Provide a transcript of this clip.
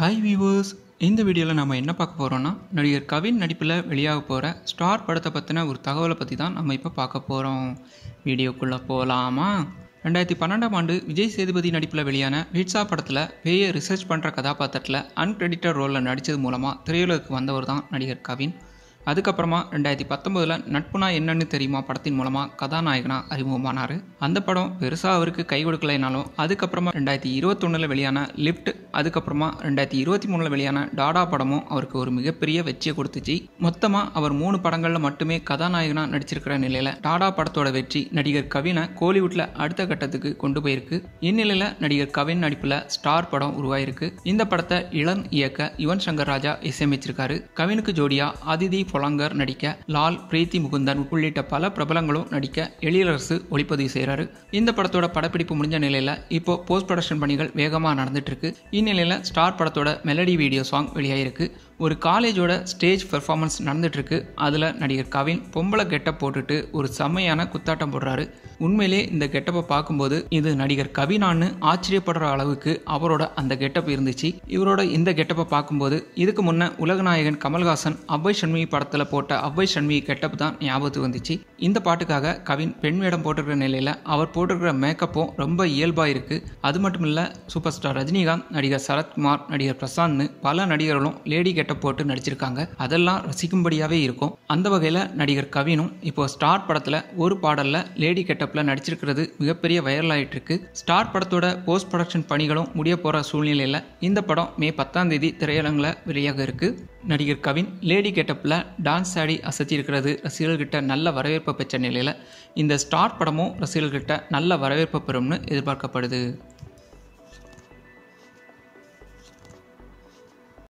hi viewers இந்த வீடியோவில் நம்ம என்ன பார்க்க போகிறோன்னா நடிகர் கவின் நடிப்பில் வெளியாக போகிற ஸ்டார் படத்தை பற்றின ஒரு தகவலை பற்றி தான் நம்ம இப்போ பார்க்க போகிறோம் வீடியோக்குள்ளே போகலாமா ரெண்டாயிரத்தி பன்னெண்டாம் ஆண்டு விஜய் சேதுபதி நடிப்பில் வெளியான ஹிட்ஸா படத்தில் பேயை ரிசர்ச் பண்ணுற கதாபாத்திரத்தில் அன்கிரெடிட்டட் ரோலில் நடித்தது மூலமாக திரையுலகுக்கு வந்தவர் தான் நடிகர் கவின் அதுக்கப்புறமா ரெண்டாயிரத்தி பத்தொம்போதில் நட்புனா என்னன்னு தெரியுமா படத்தின் மூலமாக கதாநாயகனாக அறிமுகமானார் அந்த படம் பெருசாக அவருக்கு கை கொடுக்கலைனாலும் அதுக்கப்புறமா ரெண்டாயிரத்தி இருபத்தொன்னில் வெளியான லிஃப்ட் அதுக்கப்புறமா ரெண்டாயிரத்தி இருபத்தி மூணில் வெளியான டாடா படமும் அவருக்கு ஒரு மிகப்பெரிய வெற்றியை கொடுத்துச்சு மொத்தமாக அவர் மூணு படங்களில் மட்டுமே கதாநாயகனாக நடிச்சிருக்கிற நிலையில் டாடா படத்தோட வெற்றி நடிகர் கவினை கோலிவுட்டில் அடுத்த கட்டத்துக்கு கொண்டு போயிருக்கு இந்நிலையில் நடிகர் கவின் நடிப்பில் ஸ்டார் படம் உருவாயிருக்கு இந்த படத்தை இளம் இயக்க யுவன் சங்கர் ராஜா இசையமைச்சிருக்காரு கவினுக்கு ஜோடியா அதிதி பொலங்கர் நடிக்க லால் பிரீத்தி முகுந்தன் உள்ளிட்ட பல பிரபலங்களும் நடிக்க எழிலரசு ஒளிப்பதிவு செய்கிறாரு இந்த படத்தோட படப்பிடிப்பு முடிஞ்ச நிலையில் இப்போ போஸ்ட் ப்ரொடக்ஷன் பணிகள் வேகமாக நடந்துட்டு இருக்கு நிலையில் ஸ்டார் படத்தோட மெலடி வீடியோ சாங் வெளியாகிருக்கு ஒரு காலேஜோட ஸ்டேஜ் பெர்ஃபார்மன்ஸ் நடந்துட்டுருக்கு அதில் நடிகர் கவின் பொம்பளை கெட்டப் போட்டுட்டு ஒரு செம்மையான குத்தாட்டம் போடுறாரு உண்மையிலே இந்த கெட்டப்பை பார்க்கும்போது இது நடிகர் கவினான்னு ஆச்சரியப்படுற அளவுக்கு அவரோட அந்த கெட்டப் இருந்துச்சு இவரோட இந்த கெட்டப்பை பார்க்கும்போது இதுக்கு முன்ன உலகநாயகன் கமல்ஹாசன் அவ்வை சண்முகி படத்தில் போட்ட அவ்வை சண்முகி கெட்டப் தான் ஞாபகத்துக்கு வந்துச்சு இந்த பாட்டுக்காக கவின் பெண் வேடம் போட்டிருக்கிற நிலையில் அவர் போட்டிருக்கிற மேக்கப்பும் ரொம்ப இயல்பாக இருக்குது அது மட்டும் இல்லை சூப்பர் ஸ்டார் ரஜினிகாந்த் நடிகர் நடிகர் சரத்குமார் நடிகர் பிரசாந்த்னு பல நடிகர்களும் லேடி கெட்ட போட்டு நடிச்சிருக்காங்க அதெல்லாம் ரசிக்கும்படியாகவே இருக்கும் அந்த வகையில் நடிகர் கவினும் இப்போ ஸ்டார் படத்தில் ஒரு பாடலில் லேடி கெட்டப்பில் நடிச்சிருக்கிறது மிகப்பெரிய வைரல் ஆகிட்டு இருக்கு ஸ்டார் படத்தோட போஸ்ட் ப்ரொடக்ஷன் பணிகளும் முடிய போகிற சூழ்நிலையில் இந்த படம் மே பத்தாம் தேதி திரையரங்கில் வெளியாக இருக்கு நடிகர் கவின் லேடி கெட்டப்பில் டான்ஸ் ஆடி அசைச்சிருக்கிறது ரசிகர்கிட்ட நல்ல வரவேற்பு பெற்ற நிலையில் இந்த ஸ்டார் படமும் ரசிகர்கிட்ட நல்ல வரவேற்பு பெறும்னு எதிர்பார்க்கப்படுது